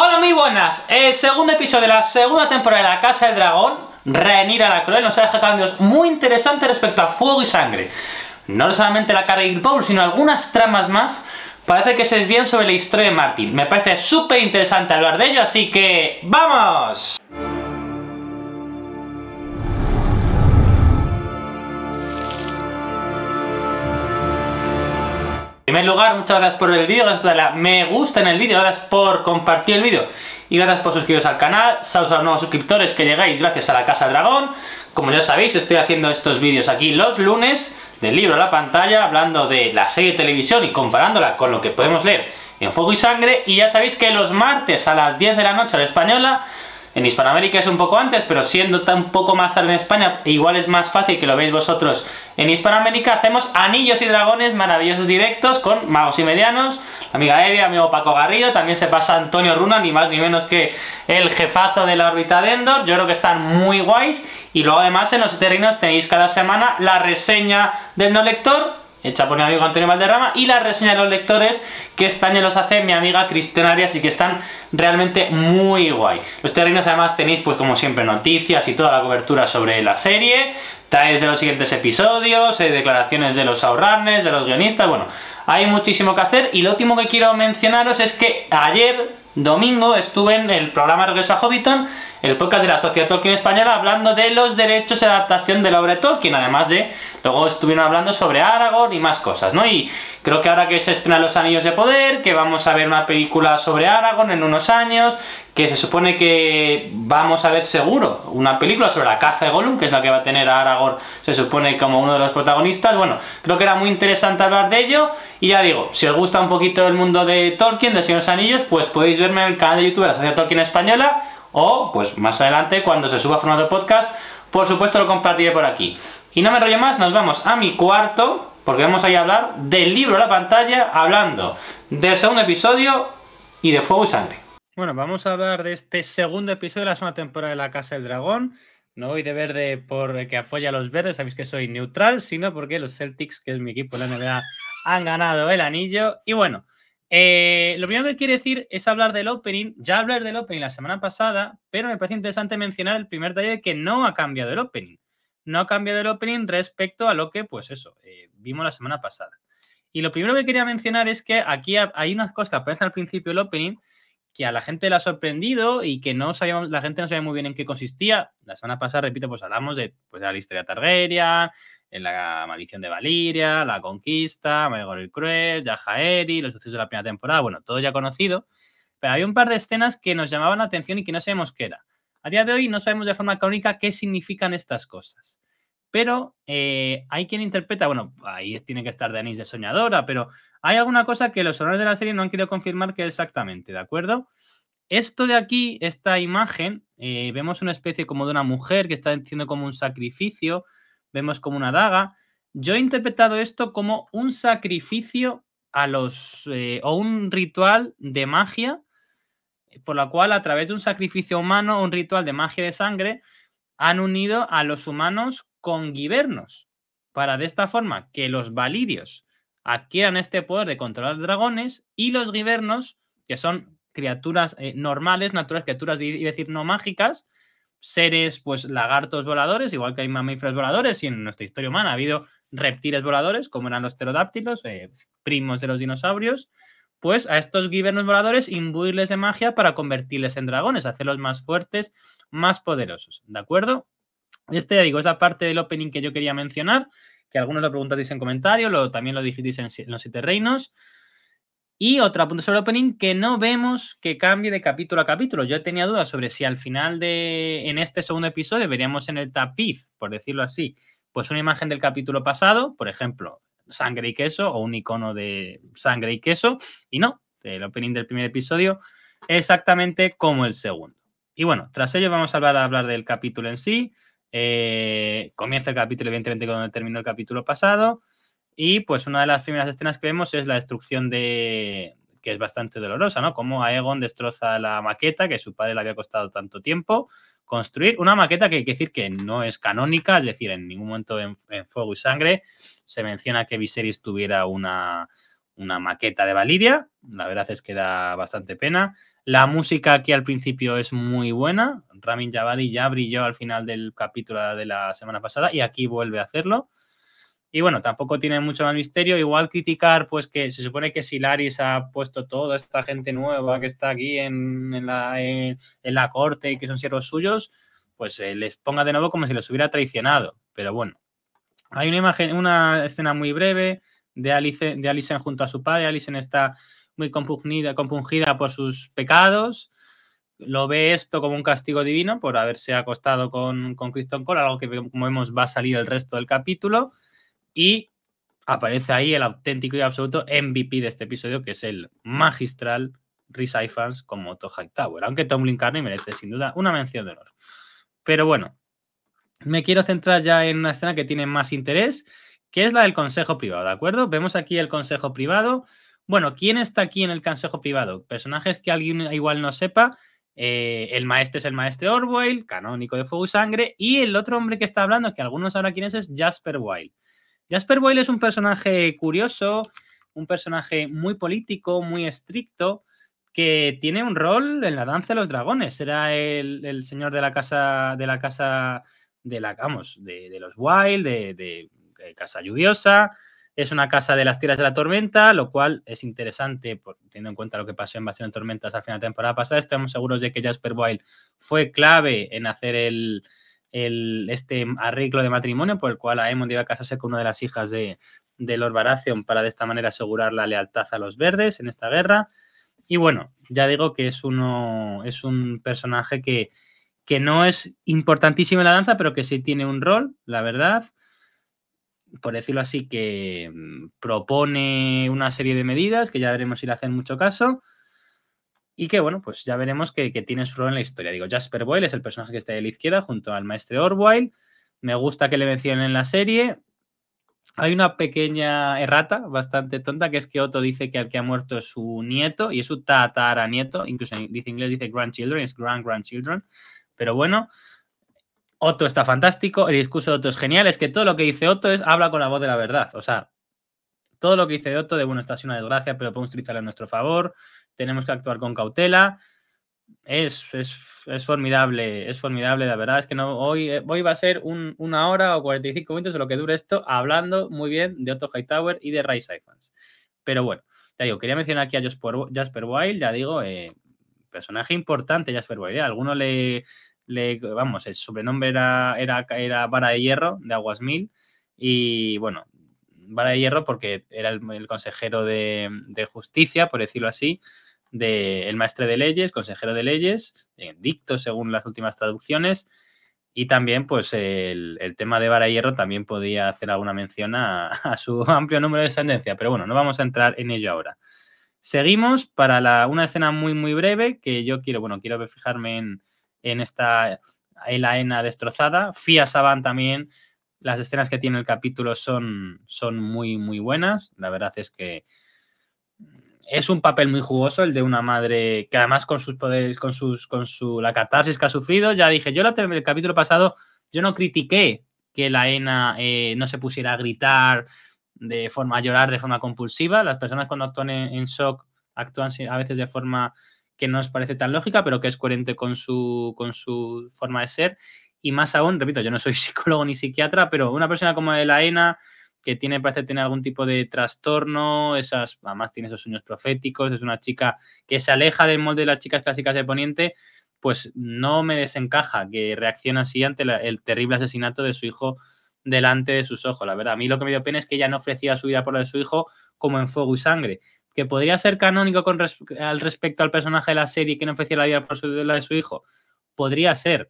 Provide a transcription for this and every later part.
Hola, muy buenas. El segundo episodio de la segunda temporada de La Casa del Dragón, Renir a la Cruel, nos ha dejado cambios muy interesantes respecto a Fuego y Sangre. No solamente la cara de Paul, sino algunas tramas más. Parece que se desvían sobre la historia de Martin. Me parece súper interesante hablar de ello, así que ¡vamos! En primer lugar, muchas gracias por el vídeo, gracias por darle me gusta en el vídeo, gracias por compartir el vídeo y gracias por suscribiros al canal. Saludos a los nuevos suscriptores que llegáis gracias a la Casa Dragón. Como ya sabéis, estoy haciendo estos vídeos aquí los lunes, del libro a la pantalla, hablando de la serie de televisión y comparándola con lo que podemos leer en Fuego y Sangre. Y ya sabéis que los martes a las 10 de la noche a la española en Hispanoamérica es un poco antes, pero siendo tan poco más tarde en España, igual es más fácil que lo veáis vosotros. En Hispanoamérica hacemos anillos y dragones maravillosos directos con magos y medianos. amiga Evia, amigo Paco Garrido, también se pasa Antonio Runa, ni más ni menos que el jefazo de la órbita de Endor. Yo creo que están muy guays. Y luego además en los terrenos tenéis cada semana la reseña del no lector hecha por mi amigo Antonio Valderrama, y la reseña de los lectores, que España este los hace mi amiga Cristina Arias y que están realmente muy guay. Los terrenos además tenéis, pues como siempre, noticias y toda la cobertura sobre la serie, traes de los siguientes episodios, eh, declaraciones de los ahorranes, de los guionistas, bueno, hay muchísimo que hacer, y lo último que quiero mencionaros es que ayer domingo estuve en el programa Regreso a Hobbiton, el podcast de la Sociedad Tolkien Española, hablando de los derechos de adaptación de la obra de Tolkien, además de, luego estuvieron hablando sobre Aragorn y más cosas, ¿no? Y creo que ahora que se estrena Los Anillos de Poder, que vamos a ver una película sobre Aragorn en unos años, que se supone que vamos a ver seguro una película sobre la caza de Gollum, que es la que va a tener a Aragorn, se supone, como uno de los protagonistas. Bueno, creo que era muy interesante hablar de ello. Y ya digo, si os gusta un poquito el mundo de Tolkien, de Señor Anillos, pues podéis verme en el canal de YouTube de la Sociedad Tolkien Española o, pues más adelante, cuando se suba a formato podcast, por supuesto lo compartiré por aquí. Y no me enrollo más, nos vamos a mi cuarto, porque vamos a ir a hablar del libro a la pantalla, hablando del segundo episodio y de Fuego y Sangre. Bueno, vamos a hablar de este segundo episodio de la segunda temporada de La Casa del Dragón. No voy de verde porque apoya a los verdes, sabéis que soy neutral, sino porque los Celtics, que es mi equipo de la NBA, han ganado el anillo. Y bueno, eh, lo primero que quiero decir es hablar del opening. Ya hablé del opening la semana pasada, pero me parece interesante mencionar el primer taller que no ha cambiado el opening. No ha cambiado el opening respecto a lo que, pues eso, eh, vimos la semana pasada. Y lo primero que quería mencionar es que aquí hay unas cosas que aparecen al principio del opening que a la gente la ha sorprendido y que no sabíamos, la gente no sabía muy bien en qué consistía. La semana pasada, repito, pues hablamos de, pues, de la historia Targaryen, en la maldición de Valiria, la conquista, Maegor el Cruel, Jahaeri, los sucesos de la primera temporada, bueno, todo ya conocido. Pero había un par de escenas que nos llamaban la atención y que no sabemos qué era. A día de hoy no sabemos de forma crónica qué significan estas cosas. Pero eh, hay quien interpreta, bueno, ahí tiene que estar Denise de Soñadora, pero hay alguna cosa que los honores de la serie no han querido confirmar que exactamente, ¿de acuerdo? Esto de aquí, esta imagen, eh, vemos una especie como de una mujer que está haciendo como un sacrificio, vemos como una daga. Yo he interpretado esto como un sacrificio a los eh, o un ritual de magia, por la cual a través de un sacrificio humano, un ritual de magia de sangre, han unido a los humanos con guibernos, para de esta forma que los valirios adquieran este poder de controlar dragones y los givernos, que son criaturas eh, normales, naturales, criaturas, y decir, no mágicas, seres, pues lagartos voladores, igual que hay mamíferos voladores, y en nuestra historia humana ha habido reptiles voladores, como eran los pterodáctilos, eh, primos de los dinosaurios, pues a estos givernos voladores imbuirles de magia para convertirles en dragones, hacerlos más fuertes, más poderosos, ¿de acuerdo? Este, ya digo, es la parte del opening que yo quería mencionar que algunos lo preguntasteis en comentarios, lo, también lo dijisteis en, los siete reinos. Y otro punto sobre el opening que no vemos que cambie de capítulo a capítulo. Yo tenía dudas sobre si al final de, en este segundo episodio, veríamos en el tapiz, por decirlo así, pues una imagen del capítulo pasado, por ejemplo, sangre y queso o un icono de sangre y queso. Y no, el opening del primer episodio exactamente como el segundo. Y bueno, tras ello vamos a hablar, a hablar del capítulo en sí, eh, comienza el capítulo, evidentemente, cuando terminó el capítulo pasado. Y pues una de las primeras escenas que vemos es la destrucción de. que es bastante dolorosa, ¿no? Como Aegon destroza la maqueta que su padre le había costado tanto tiempo construir. Una maqueta que hay que decir que no es canónica, es decir, en ningún momento en, Fuego y Sangre se menciona que Viserys tuviera una, una maqueta de Valiria. La verdad es que da bastante pena. La música aquí al principio es muy buena. Ramin Javadi ya brilló al final del capítulo de la semana pasada y aquí vuelve a hacerlo. Y bueno, tampoco tiene mucho más misterio. Igual criticar, pues que se supone que si Laris ha puesto toda esta gente nueva que está aquí en, la, corte y que son siervos suyos, pues eh, les ponga de nuevo como si los hubiera traicionado. Pero bueno, hay una imagen, una escena muy breve de Alice, de junto a su padre. Alison está muy compungida, por sus pecados, lo ve esto como un castigo divino por haberse acostado con, con Kristen Cole, algo que como vemos va a salir el resto del capítulo, y aparece ahí el auténtico y absoluto MVP de este episodio, que es el magistral Rhys Ifans como Otto Hightower, aunque Tomlin Carney merece sin duda una mención de honor. Pero bueno, me quiero centrar ya en una escena que tiene más interés, que es la del consejo privado, ¿de acuerdo? Vemos aquí el consejo privado, bueno, ¿quién está aquí en el consejo privado? Personajes que alguien igual no sepa. Eh, el maestro es el maestro Orwell, canónico de Fuego y Sangre, y el otro hombre que está hablando, que algunos sabrán quién es, es Jasper Wilde. Jasper Wilde es un personaje curioso, un personaje muy político, muy estricto, que tiene un rol en la danza de los dragones. Era el, señor de la casa, de la casa, de la, vamos, de, los Wild, de Casa Lluviosa, es una casa de las tierras de la tormenta, lo cual es interesante, teniendo en cuenta lo que pasó en Bastión de Tormentas al final de temporada pasada. Estamos seguros de que Jasper Wilde fue clave en hacer este arreglo de matrimonio por el cual Aemon iba a casarse con una de las hijas de, Lord Baratheon para de esta manera asegurar la lealtad a los verdes en esta guerra. Y bueno, ya digo que es, un personaje que no es importantísimo en la danza, pero que sí tiene un rol, la verdad por decirlo así, que mm, propone una serie de medidas que ya veremos si le hacen mucho caso. Y que, bueno, pues ya veremos que, tiene su rol en la historia. Digo, Jasper Boyle es el personaje que está de la izquierda junto al maestro Orwell. Me gusta que le mencionen la serie. Hay una pequeña errata bastante tonta, que es que Otto dice que el que ha muerto es su nieto y es su tataranieto. Incluso dice en inglés, dice grandchildren, es grand grandchildren. Pero bueno, Otto está fantástico, el discurso de Otto es genial, es que todo lo que dice Otto es habla con la voz de la verdad, o sea, todo lo que dice Otto de, bueno, esta es una desgracia, pero podemos utilizarla a nuestro favor, tenemos que actuar con cautela, es, formidable, es formidable, la verdad es que no, hoy, eh, hoy va a ser una hora o 45 minutos de lo que dure esto, hablando muy bien de Otto Hightower y de Ray Saifans. Pero bueno, ya digo, quería mencionar aquí a Jasper, Jasper ya digo, eh, personaje importante Jasper Wilde. ¿eh? alguno le, vamos, el sobrenombre era, era, era Vara de Hierro de Aguas Mil y bueno, Vara de Hierro porque era el, consejero de, justicia, por decirlo así, del maestre de leyes, consejero de leyes, dicto según las últimas traducciones. Y también, pues, el, tema de Vara de Hierro también podía hacer alguna mención a, su amplio número de descendencia, pero bueno, no vamos a entrar en ello ahora. Seguimos para una escena muy, muy breve que yo quiero, bueno, quiero fijarme en, en esta Elaena destrozada. Fia Saban también, las escenas que tiene el capítulo son, son muy, muy buenas. La verdad es que es un papel muy jugoso el de una madre que además con sus poderes, con sus, con su la catarsis que ha sufrido, ya dije, yo en el capítulo pasado yo no critiqué que la ENA eh, no se pusiera a gritar de forma a llorar de forma compulsiva. Las personas cuando actúan en shock actúan a veces de forma que no nos parece tan lógica, pero que es coherente con su, con su forma de ser. Y más aún, repito, yo no soy psicólogo ni psiquiatra, pero una persona como de la ENA, que tiene, parece tener algún tipo de trastorno, esas, además tiene esos sueños proféticos, es una chica que se aleja del molde de las chicas clásicas de Poniente, pues no me desencaja que reacciona así ante el terrible asesinato de su hijo delante de sus ojos. La verdad, a mí lo que me dio pena es que ella no ofrecía su vida por la de su hijo como en fuego y sangre, que podría ser canónico con al respecto al personaje de la serie que no ofrecía la vida por su, la de su hijo. Podría ser,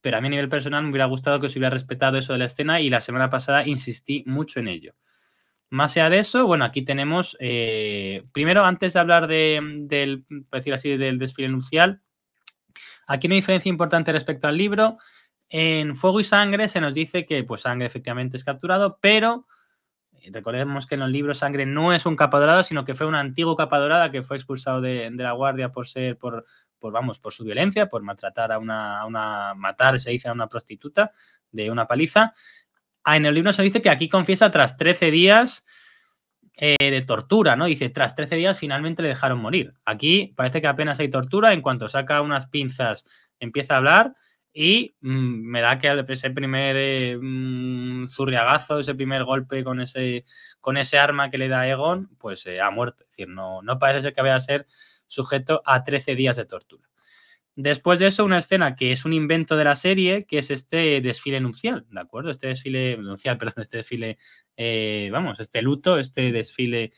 pero a mí a nivel personal me hubiera gustado que se hubiera respetado eso de la escena y la semana pasada insistí mucho en ello. Más allá de eso, bueno, aquí tenemos, eh, primero, antes de hablar de, del, decir así, del desfile nupcial, aquí hay una diferencia importante respecto al libro. En Fuego y Sangre se nos dice que, pues, Sangre efectivamente es capturado, pero Recordemos que en los libros Sangre no es un capa dorada, sino que fue un antiguo capa dorada que fue expulsado de, la guardia por ser, por, por su violencia, por maltratar a una, matar, se dice, a una prostituta de una paliza. Ah, en el libro se dice que aquí confiesa tras 13 días eh, de tortura, ¿no? Dice, tras 13 días finalmente le dejaron morir. Aquí parece que apenas hay tortura, en cuanto saca unas pinzas empieza a hablar y mm, me da que ese primer eh, mm, zurriagazo, ese primer golpe con ese, con ese arma que le da Egon, pues eh, ha muerto. Es decir, no, no parece ser que vaya a ser sujeto a 13 días de tortura. Después de eso, una escena que es un invento de la serie, que es este desfile nupcial, ¿de acuerdo? Este desfile nupcial, perdón, este desfile, eh, vamos, este luto, este desfile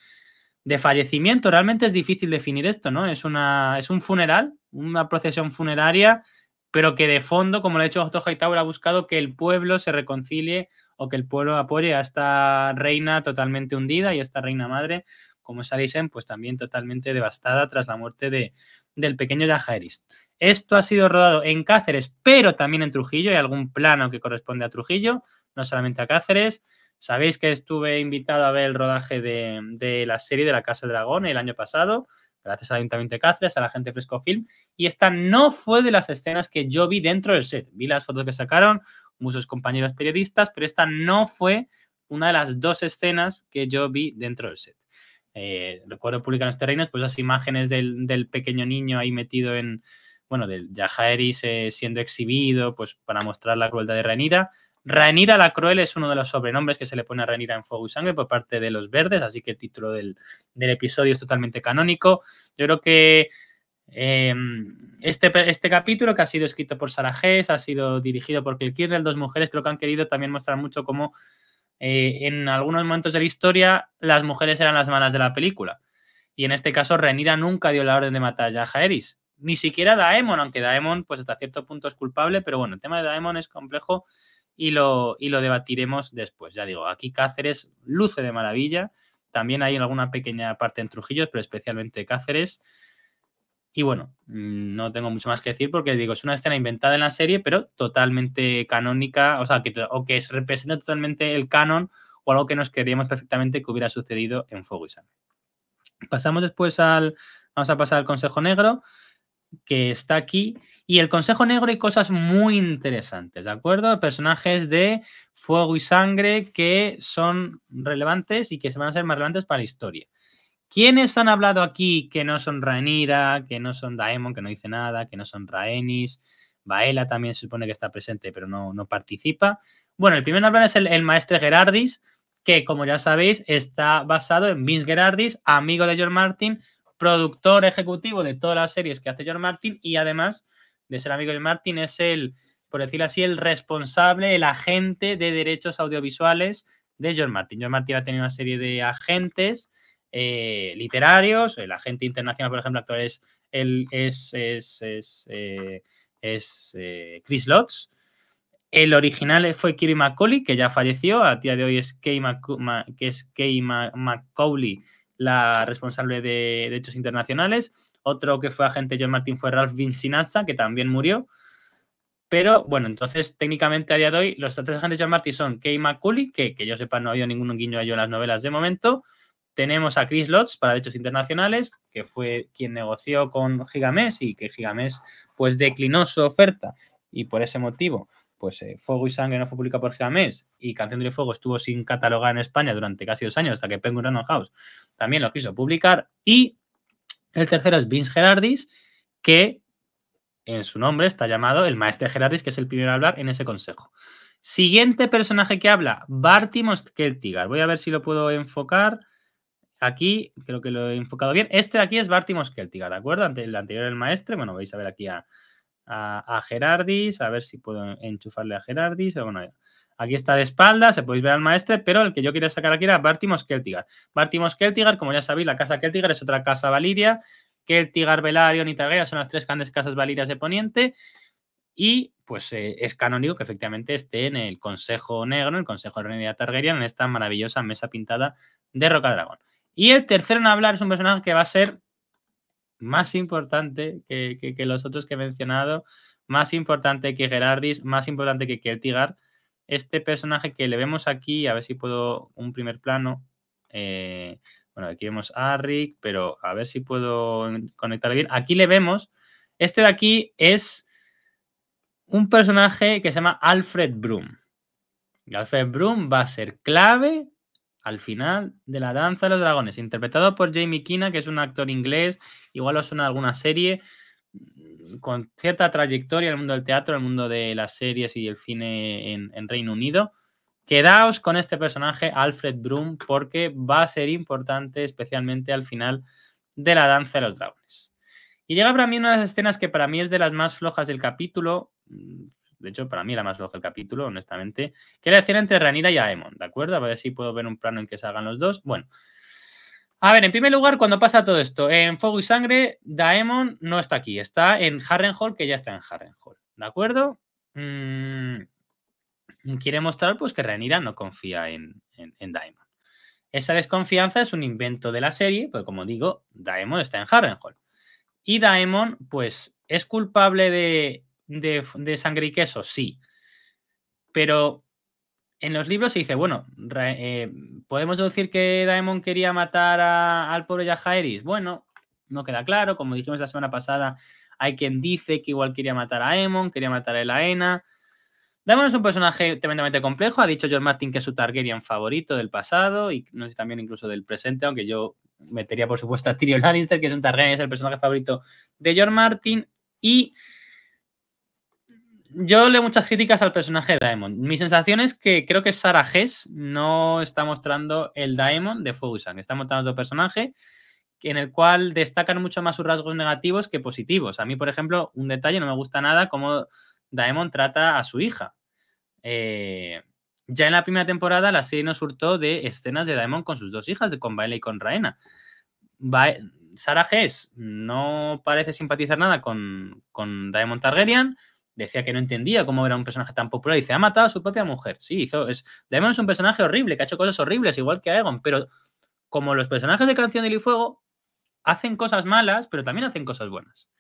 de fallecimiento. Realmente es difícil definir esto, ¿no? Es, una, es un funeral, una procesión funeraria pero que de fondo, como lo ha hecho Otto Hightower, ha buscado que el pueblo se reconcilie o que el pueblo apoye a esta reina totalmente hundida y a esta reina madre, como es pues también totalmente devastada tras la muerte de, del pequeño Yajaeris. Esto ha sido rodado en Cáceres, pero también en Trujillo. Hay algún plano que corresponde a Trujillo, no solamente a Cáceres. Sabéis que estuve invitado a ver el rodaje de, de la serie de La Casa del Dragón el año pasado gracias al Ayuntamiento de Cáceres, a la gente de Fresco Film. Y esta no fue de las escenas que yo vi dentro del set. Vi las fotos que sacaron muchos compañeros periodistas, pero esta no fue una de las dos escenas que yo vi dentro del set. Eh, recuerdo publicar en los terrenos pues las imágenes del, pequeño niño ahí metido en, bueno, del Yajaeris eh, siendo exhibido pues para mostrar la crueldad de Renira, Rhaenyra la Cruel es uno de los sobrenombres que se le pone a Rhaenyra en Fuego y Sangre por parte de los verdes, así que el título del, episodio es totalmente canónico. Yo creo que em, este, este, capítulo, que ha sido escrito por Sarah ha sido dirigido por Kilkirrell, dos mujeres, creo que han querido también mostrar mucho cómo eh, en algunos momentos de la historia las mujeres eran las malas de la película. Y en este caso, Rhaenyra nunca dio la orden de matar a Jaeris. Ni siquiera Daemon, aunque Daemon, pues hasta cierto punto es culpable, pero bueno, el tema de Daemon es complejo y lo, y lo debatiremos después. Ya digo, aquí Cáceres luce de maravilla. También hay alguna pequeña parte en Trujillo, pero especialmente Cáceres. Y bueno, mm, no tengo mucho más que decir porque digo, es una escena inventada en la serie, pero totalmente canónica, o sea, que, o que representa totalmente el canon o algo que nos queríamos perfectamente que hubiera sucedido en Fuego y Pasamos después al, vamos a pasar al Consejo Negro que está aquí. Y el Consejo Negro y cosas muy interesantes, ¿de acuerdo? Personajes de fuego y sangre que son relevantes y que se van a ser más relevantes para la historia. ¿Quiénes han hablado aquí que no son Rhaenyra, que no son Daemon, que no dice nada, que no son Rhaenys? Baela también se supone que está presente, pero no, no participa. Bueno, el primer en es el, el maestre Gerardis, que como ya sabéis está basado en Vince Gerardis, amigo de George Martin, productor ejecutivo de todas las series que hace John Martin y además de ser amigo de Martin es el, por decirlo así, el responsable, el agente de derechos audiovisuales de John Martin. John Martin ha tenido una serie de agentes eh, literarios, el agente internacional, por ejemplo, actual es, el es, es, eh, eh, Chris Lotz. El original fue Kiri McCauley, que ya falleció, a día de hoy es Kay, que es McCauley, la responsable de Derechos Internacionales. Otro que fue agente John Martin fue Ralph Vincinanza, que también murió. Pero bueno, entonces técnicamente a día de hoy los tres agentes John Martin son Kay McCully, que, que yo sepa no ha habido ningún guiño a ello en las novelas de momento. Tenemos a Chris Lodge para Derechos Internacionales, que fue quien negoció con Gigamés, y que Gigamés pues declinó su oferta y por ese motivo pues eh, Fuego y Sangre no fue publicado por Gigamés y Canción de Fuego estuvo sin catalogar en España durante casi dos años hasta que Penguin Random House también lo quiso publicar. Y el tercero es Vince Gerardis, que en su nombre está llamado el maestro Gerardis, que es el primero a hablar en ese consejo. Siguiente personaje que habla, Barty Keltigar. Voy a ver si lo puedo enfocar. Aquí creo que lo he enfocado bien. Este de aquí es Barty Keltigar, ¿de acuerdo? Ante, el anterior el maestre. Bueno, vais a ver aquí a, a, Gerardis, a ver si puedo enchufarle a Gerardis. aquí está de espalda, se podéis ver al maestro, pero el que yo quería sacar aquí era Bartimos Keltigar. Bartimos Keltigar, como ya sabéis, la casa Keltigar es otra casa valiria. Keltigar, Velarion y Targaryen son las tres grandes casas valirias de Poniente. Y pues eh, es canónico que efectivamente esté en el Consejo Negro, en el Consejo de Targaryen, en esta maravillosa mesa pintada de Roca Dragón. Y el tercero en hablar es un personaje que va a ser más importante que, los otros que he mencionado, más importante que Gerardis, más importante que Keltigar. Este personaje que le vemos aquí, a ver si puedo un primer plano. Eh, bueno, aquí vemos a Rick, pero a ver si puedo conectar bien. Aquí le vemos. Este de aquí es un personaje que se llama Alfred Broom. Alfred Broom va a ser clave al final de la danza de los dragones, interpretado por Jamie Kina, que es un actor inglés, igual os suena alguna serie, mm, con cierta trayectoria en el mundo del teatro, en el mundo de las series y el cine en, Reino Unido. Quedaos con este personaje, Alfred Broom, porque va a ser importante, especialmente al final de la danza de los dragones. Y llega para mí una de las escenas que para mí es de las más flojas del capítulo, mm, de hecho, para mí la más loja el capítulo, honestamente. Quiere decir entre Ranira y Aemon, ¿de acuerdo? A ver si puedo ver un plano en que salgan los dos. Bueno. A ver, en primer lugar, cuando pasa todo esto, en Fuego y Sangre, Daemon no está aquí, está en Harrenhal, que ya está en Harrenhal, ¿de acuerdo? Mm, quiere mostrar pues que Rhaenyra no confía en, Daemon. Esa desconfianza es un invento de la serie, pues como digo, Daemon está en Harrenhal. Y Daemon, pues, es culpable de de, sangre y queso? Sí. Pero en los libros se dice, bueno, eh, ¿podemos deducir que Daemon quería matar a, al pobre Yajaeris? Bueno, no queda claro, como dijimos la semana pasada, hay quien dice que igual quería matar a Aemon, quería matar a Elaena. Daemon es un personaje tremendamente complejo, ha dicho George Martin que es su Targaryen favorito del pasado y no sé también incluso del presente, aunque yo metería por supuesto a Tyrion Lannister, que es un Targaryen, es el personaje favorito de George Martin y yo leo muchas críticas al personaje de Daemon. Mi sensación es que creo que Sara Hess no está mostrando el Daemon de Fusan, está mostrando otro personaje en el cual destacan mucho más sus rasgos negativos que positivos. A mí, por ejemplo, un detalle no me gusta nada cómo Daemon trata a su hija. Eh, ya en la primera temporada la serie nos hurtó de escenas de Daemon con sus dos hijas, con Bailey y con Raena. Sarah Sara Hess no parece simpatizar nada con, con Daemon Targaryen decía que no entendía cómo era un personaje tan popular. Y dice, ha matado a su propia mujer. Sí, hizo. Es, Daemon es un personaje horrible, que ha hecho cosas horribles, igual que Aegon. Pero como los personajes de Canción de y Fuego hacen cosas malas, pero también hacen cosas buenas.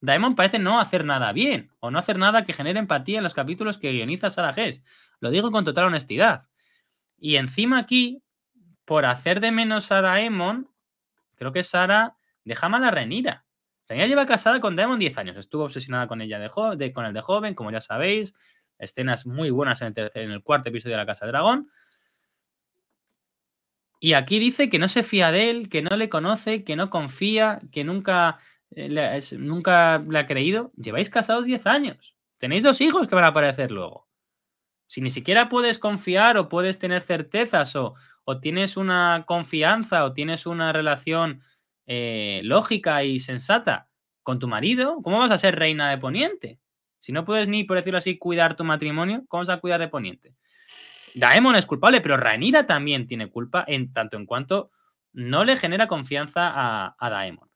Daemon parece no hacer nada bien, o no hacer nada que genere empatía en los capítulos que guioniza Sara Hess. Lo digo con total honestidad. Y encima aquí, por hacer de menos a Daemon, creo que Sara deja mal a Renira. Tania lleva casada con Damon 10 años, estuvo obsesionada con ella de, con el de joven, como ya sabéis, escenas muy buenas en el, cuarto episodio de La Casa de Dragón. Y aquí dice que no se fía de él, que no le conoce, que no confía, que nunca, eh, le, nunca le ha creído. Lleváis casados 10 años. Tenéis dos hijos que van a aparecer luego. Si ni siquiera puedes confiar o puedes tener certezas o tienes una confianza o tienes una relación eh, lógica y sensata con tu marido, ¿cómo vas a ser reina de Poniente? Si no puedes ni, por decirlo así, cuidar tu matrimonio, ¿cómo vas a cuidar de Poniente? Daemon es culpable, pero Ranira también tiene culpa en tanto en cuanto no le genera confianza a, Daemon.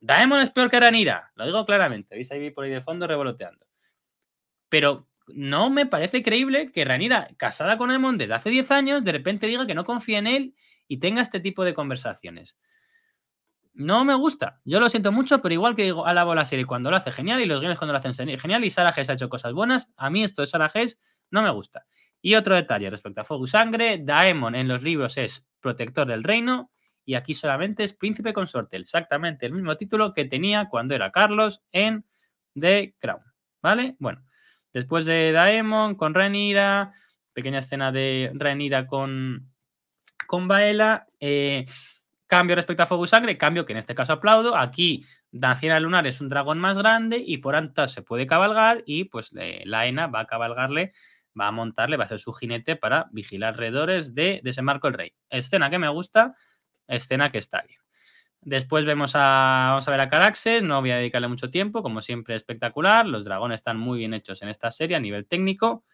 Daemon es peor que Ranira, lo digo claramente. ¿Veis ahí por ahí de fondo revoloteando? Pero no me parece creíble que Ranira casada con Daemon desde hace 10 años, de repente diga que no confía en él y tenga este tipo de conversaciones. No me gusta. Yo lo siento mucho, pero igual que digo, alabo la serie cuando lo hace genial y los guiones cuando lo hacen genial y Sarah Hess ha hecho cosas buenas, a mí esto de Sarah no me gusta. Y otro detalle respecto a Fuego Sangre, Daemon en los libros es protector del reino y aquí solamente es príncipe consorte, exactamente el mismo título que tenía cuando era Carlos en The Crown, ¿vale? Bueno, después de Daemon con Renira, pequeña escena de Renira con, con Baela, eh, Cambio respecto a fuego sangre, cambio que en este caso aplaudo. Aquí Daciana Lunar es un dragón más grande y por anta se puede cabalgar y pues la Laena va a cabalgarle, va a montarle, va a ser su jinete para vigilar alrededores de Desembarco el Rey. Escena que me gusta, escena que está bien. Después vemos a, vamos a ver a Caraxes, no voy a dedicarle mucho tiempo, como siempre espectacular, los dragones están muy bien hechos en esta serie a nivel técnico.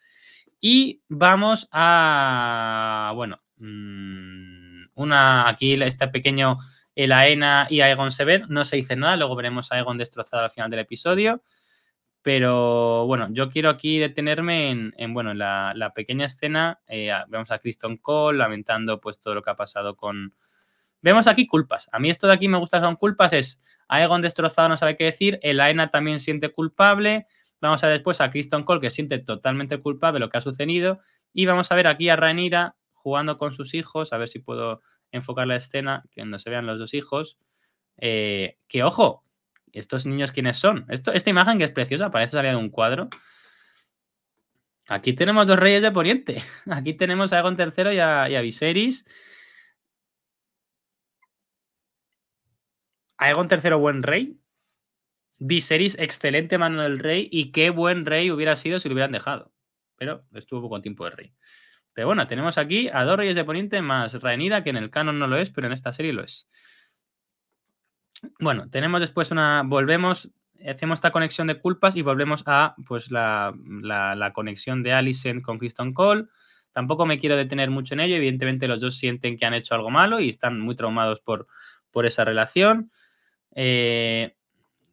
Y vamos a, bueno, mm, una, aquí este pequeño el Aena y Aegon se ven, no se dice nada, luego veremos a Aegon destrozado al final del episodio. Pero bueno, yo quiero aquí detenerme en, bueno, la, pequeña escena. Eh, vemos a Kristen Cole lamentando pues todo lo que ha pasado con... Vemos aquí culpas. A mí esto de aquí me gusta son culpas. Es Aegon destrozado, no sabe qué decir. El Aena también siente culpable. Vamos a después a Kristen Cole que siente totalmente culpable lo que ha sucedido. Y vamos a ver aquí a Rhaenyra jugando con sus hijos, a ver si puedo enfocar la escena, que no se vean los dos hijos. Eh, que ojo, estos niños quiénes son. Esto, esta imagen que es preciosa, parece salida de un cuadro. Aquí tenemos dos reyes de Poniente. Aquí tenemos a Egon III y a, Viserys. A Egon III, buen rey. Viserys, excelente mano del rey. Y qué buen rey hubiera sido si lo hubieran dejado. Pero estuvo poco tiempo de rey. Pero bueno, tenemos aquí a dos reyes de Poniente más Rhaenyra, que en el canon no lo es, pero en esta serie lo es. Bueno, tenemos después una... Volvemos, hacemos esta conexión de culpas y volvemos a pues la, conexión de Alicent con Kristen Cole. Tampoco me quiero detener mucho en ello. Evidentemente los dos sienten que han hecho algo malo y están muy traumados por, esa relación. Eh,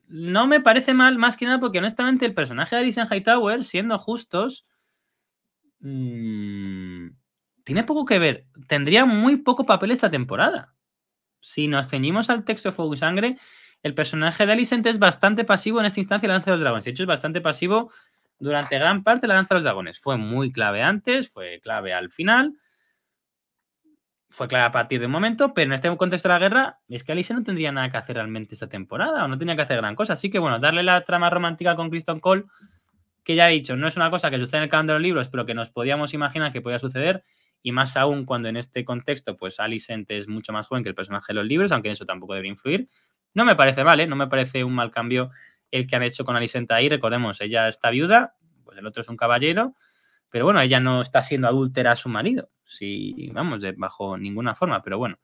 no me parece mal, más que nada, porque honestamente el personaje de Alison Hightower, siendo justos, Mm, tiene poco que ver, tendría muy poco papel esta temporada. Si nos ceñimos al texto de Fuego y Sangre, el personaje de Alicent es bastante pasivo en esta instancia la danza de los Dragones. De hecho, es bastante pasivo durante gran parte de la Danza de los Dragones. Fue muy clave antes, fue clave al final, fue clave a partir de un momento, pero en este contexto de la guerra es que Alicent no tendría nada que hacer realmente esta temporada, o no tenía que hacer gran cosa. Así que bueno, darle la trama romántica con Kristen Cole que ya he dicho, no es una cosa que sucede en el canto de los libros, pero que nos podíamos imaginar que podía suceder, y más aún cuando en este contexto, pues Alicent es mucho más joven que el personaje de los libros, aunque eso tampoco debe influir. No me parece mal, ¿eh? no me parece un mal cambio el que han hecho con Alicent ahí. Recordemos, ella está viuda, pues el otro es un caballero, pero bueno, ella no está siendo adúltera a su marido, si vamos, bajo ninguna forma, pero bueno.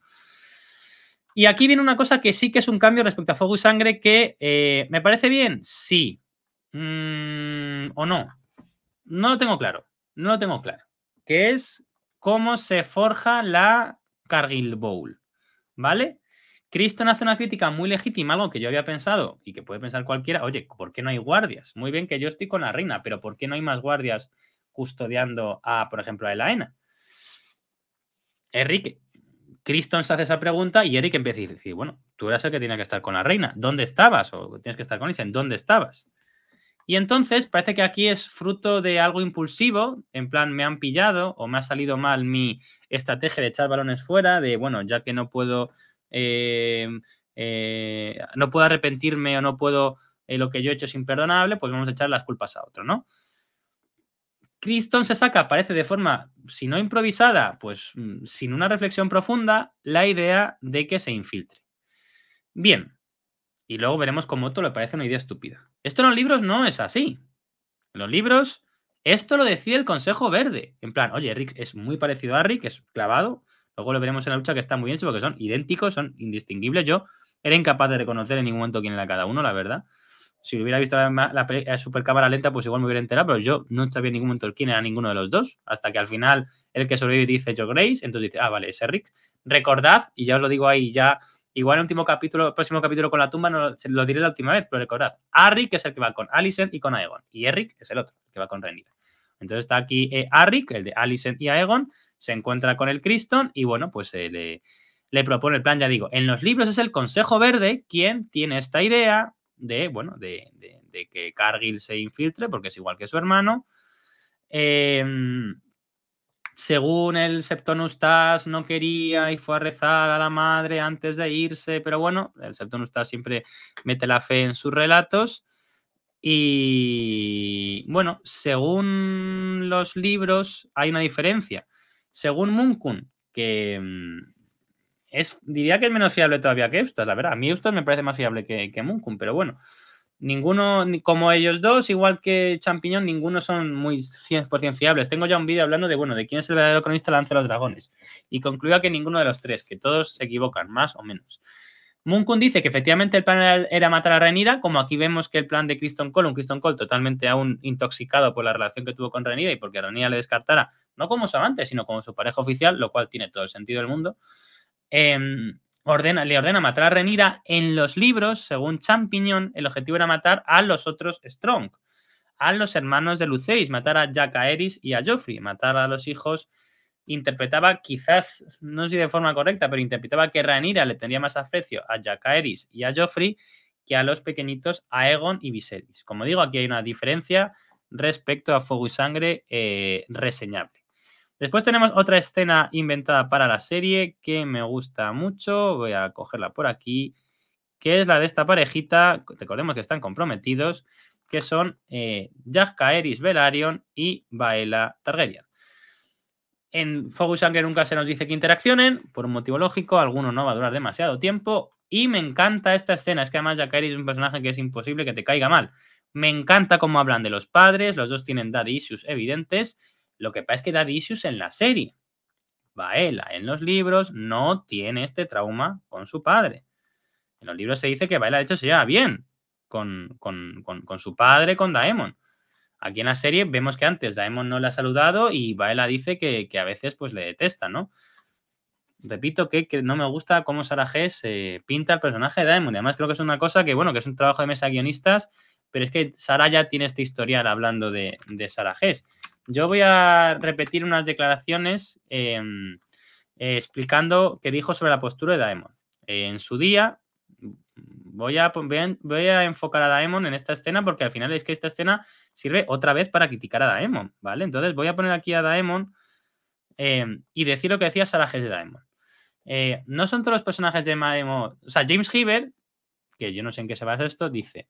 Y aquí viene una cosa que sí que es un cambio respecto a Fuego y Sangre que eh, me parece bien, sí, Mm, ¿O no? No lo tengo claro. No lo tengo claro. Que es cómo se forja la Cargill Bowl. ¿Vale? Criston hace una crítica muy legítima, algo que yo había pensado y que puede pensar cualquiera. Oye, ¿por qué no hay guardias? Muy bien que yo estoy con la reina, pero ¿por qué no hay más guardias custodiando a, por ejemplo, a Elaena? Enrique, Criston se hace esa pregunta y Eric empieza a decir, bueno, tú eras el que tenía que estar con la reina, ¿dónde estabas? O tienes que estar con Isen, ¿dónde estabas? Y entonces parece que aquí es fruto de algo impulsivo, en plan me han pillado o me ha salido mal mi estrategia de echar balones fuera, de bueno, ya que no puedo, eh, eh, no puedo arrepentirme o no puedo, eh, lo que yo he hecho es imperdonable, pues vamos a echar las culpas a otro, ¿no? Criston se saca, parece de forma, si no improvisada, pues mm, sin una reflexión profunda, la idea de que se infiltre. Bien, y luego veremos cómo todo le parece una idea estúpida. Esto en los libros no es así. En los libros, esto lo decía el Consejo Verde. En plan, oye, Rick es muy parecido a Rick, es clavado. Luego lo veremos en la lucha que está muy bien hecho porque son idénticos, son indistinguibles. Yo era incapaz de reconocer en ningún momento quién era cada uno, la verdad. Si hubiera visto la, super cámara lenta, pues igual me hubiera enterado, pero yo no sabía en ningún momento quién era ninguno de los dos. Hasta que al final el que sobrevive dice Joe Grace, entonces dice, ah, vale, ese Rick. Recordad, y ya os lo digo ahí ya Igual el último capítulo, próximo capítulo con la tumba, no lo, diré la última vez, pero recordad, que es el que va con Alicent y con Aegon, y Eric es el otro, el que va con Renira. Entonces está aquí eh, el de Alicent y Aegon, se encuentra con el Criston y bueno, pues eh, le, propone el plan, ya digo, en los libros es el Consejo Verde quien tiene esta idea de, bueno, de, de que Cargill se infiltre, porque es igual que su hermano. Eh, según el Septonustas no quería y fue a rezar a la madre antes de irse, pero bueno, el Septonustas siempre mete la fe en sus relatos. Y bueno, según los libros hay una diferencia. Según Munkun, que mm, es, diría que es menos fiable todavía que Eustas, la verdad. A mí Eustas me parece más fiable que, que Munkun, pero bueno, Ninguno, como ellos dos, igual que Champiñón, ninguno son muy 100% fiables. Tengo ya un vídeo hablando de, bueno, de quién es el verdadero cronista Lance los Dragones. Y concluía que ninguno de los tres, que todos se equivocan, más o menos. Munkun dice que efectivamente el plan era matar a Renira, como aquí vemos que el plan de kriston Cole, un kriston Cole totalmente aún intoxicado por la relación que tuvo con Renira y porque Renira le descartara, no como su amante, sino como su pareja oficial, lo cual tiene todo el sentido del mundo. Eh, le ordena matar a Renira. En los libros, según Champignon, el objetivo era matar a los otros Strong, a los hermanos de Luceris, matar a Jack y a Joffrey, matar a los hijos. Interpretaba, quizás, no sé si de forma correcta, pero interpretaba que Rhaenyra le tendría más aprecio a Jack y a Joffrey que a los pequeñitos Aegon y Viserys. Como digo, aquí hay una diferencia respecto a Fuego y Sangre eh, reseñable. Después tenemos otra escena inventada para la serie que me gusta mucho. Voy a cogerla por aquí. Que es la de esta parejita. Recordemos que están comprometidos. Que son eh, Velaryon y Baela Targaryen. En Focus Anger nunca se nos dice que interaccionen. Por un motivo lógico, alguno no va a durar demasiado tiempo. Y me encanta esta escena. Es que además Jaskaeris es un personaje que es imposible que te caiga mal. Me encanta cómo hablan de los padres. Los dos tienen daddy issues evidentes lo que pasa es que Daddy Issues en la serie, Baela en los libros no tiene este trauma con su padre. En los libros se dice que Baela, de hecho, se lleva bien con, su padre, con Daemon. Aquí en la serie vemos que antes Daemon no le ha saludado y Baela dice que, a veces pues le detesta, ¿no? Repito que, no me gusta cómo Sarah pinta el personaje de Daemon. Además, creo que es una cosa que, bueno, que es un trabajo de mesa guionistas, pero es que Sarah ya tiene este historial hablando de, de yo voy a repetir unas declaraciones em, eh, explicando qué dijo sobre la postura de Daemon. en su día, voy a, enfocar a Daemon en esta escena porque al final es que esta escena sirve otra vez para criticar a Daemon, ¿vale? Entonces voy a poner aquí a Daemon em, y decir lo que decía Sarajes de Daemon. Eh, no son todos los personajes de Daemon, o sea, James Heaver, que yo no sé en qué se basa esto, dice...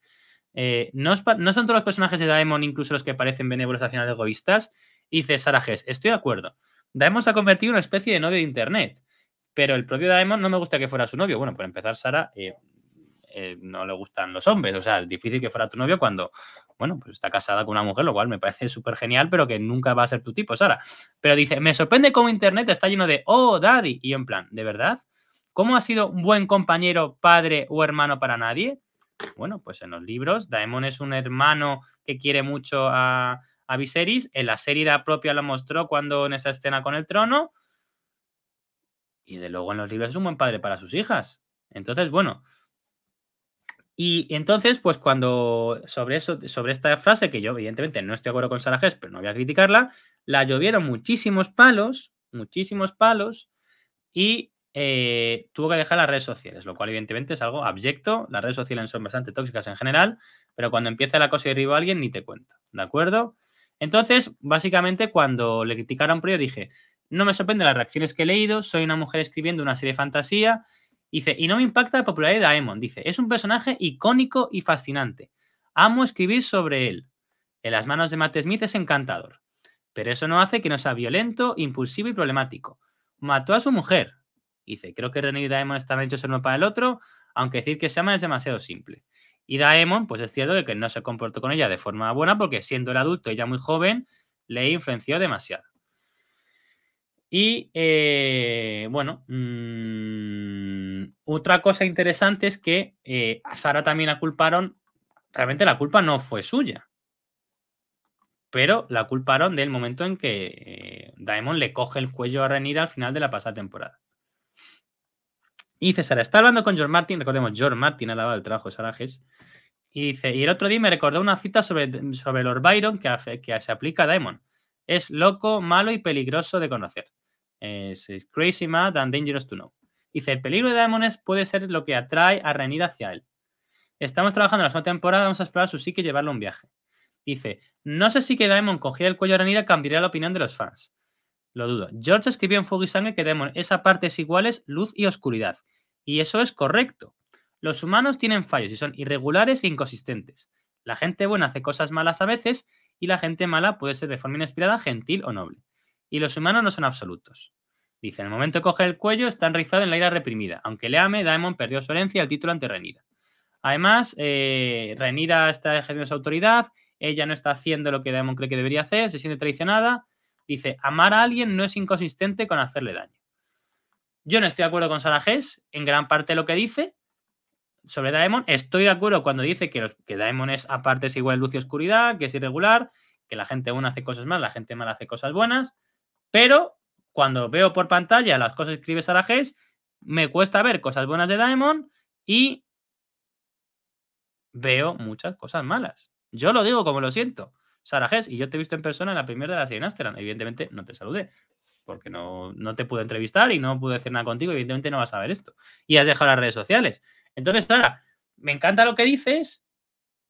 Eh, ¿no, son todos los personajes de Daemon, incluso los que parecen benévolos al final egoístas? Y dice Sara Gess, estoy de acuerdo. Daemon se ha convertido en una especie de novio de internet, pero el propio Daemon no me gusta que fuera su novio. Bueno, por empezar, Sara eh, eh, no le gustan los hombres, o sea, es difícil que fuera tu novio cuando, bueno, pues está casada con una mujer, lo cual me parece súper genial, pero que nunca va a ser tu tipo, Sara. Pero dice, me sorprende cómo Internet está lleno de, oh, daddy, y en plan, ¿de verdad? ¿Cómo ha sido un buen compañero, padre o hermano para nadie? Bueno, pues en los libros, Daemon es un hermano que quiere mucho a, Viserys. En la serie la propia lo mostró cuando en esa escena con el trono. Y de luego en los libros es un buen padre para sus hijas. Entonces, bueno. Y entonces, pues cuando sobre eso, sobre esta frase, que yo evidentemente no estoy de acuerdo con Sarajes, pero no voy a criticarla, la llovieron muchísimos palos, muchísimos palos, y eh, tuvo que dejar las redes sociales, lo cual evidentemente es algo abyecto. Las redes sociales son bastante tóxicas en general, pero cuando empieza la cosa y derribo a alguien, ni te cuento, ¿de acuerdo? Entonces, básicamente, cuando le criticaron por ello, dije, no me sorprende las reacciones que he leído, soy una mujer escribiendo una serie de fantasía, dice, y no me impacta la popularidad de Daemon, dice, es un personaje icónico y fascinante, amo escribir sobre él, en las manos de Matt Smith es encantador, pero eso no hace que no sea violento, impulsivo y problemático. Mató a su mujer, dice, creo que René y Daemon están hechos el uno para el otro, aunque decir que se aman es demasiado simple. Y Daemon, pues es cierto de que no se comportó con ella de forma buena porque siendo el adulto ella muy joven, le influenció demasiado. Y eh, bueno, mm, otra cosa interesante es que eh, a Sara también la culparon, realmente la culpa no fue suya, pero la culparon del momento en que eh, Daemon le coge el cuello a Renir al final de la pasada temporada. Y dice Sara, está hablando con George Martin, recordemos, George Martin ha lavado el trabajo de Sarajes. y dice, y el otro día me recordó una cita sobre, Lord Byron que, se aplica a Daemon. Es loco, malo y peligroso de conocer. Es, crazy, mad and dangerous to know. Dice, el peligro de es puede ser lo que atrae a Renir hacia él. Estamos trabajando en la segunda temporada, vamos a explorar su psique y llevarlo a un viaje. Dice, no sé si que Daemon cogiera el cuello a Renira cambiaría la opinión de los fans. Lo dudo. George escribió en Fuego y Sangre que parte es a partes iguales luz y oscuridad. Y eso es correcto. Los humanos tienen fallos y son irregulares e inconsistentes. La gente buena hace cosas malas a veces y la gente mala puede ser de forma inesperada, gentil o noble. Y los humanos no son absolutos. Dice, en el momento de coge el cuello, está enraizado en la ira reprimida. Aunque le ame, Daemon perdió su herencia y el título ante Renira. Además, eh, Renira está ejerciendo su autoridad, ella no está haciendo lo que Daemon cree que debería hacer, se siente traicionada Dice, amar a alguien no es inconsistente con hacerle daño. Yo no estoy de acuerdo con Sarah en gran parte lo que dice sobre Daemon. Estoy de acuerdo cuando dice que, los, que Daemon es aparte es igual luz y oscuridad, que es irregular, que la gente buena hace cosas malas, la gente mala hace cosas buenas, pero cuando veo por pantalla las cosas que escribe Sarah me cuesta ver cosas buenas de Daemon y veo muchas cosas malas. Yo lo digo como lo siento. Sara Hess, y yo te he visto en persona en la primera de las en Evidentemente no te saludé, porque no, te pude entrevistar y no pude hacer nada contigo. Evidentemente no vas a ver esto. Y has dejado las redes sociales. Entonces, Sara, me encanta lo que dices,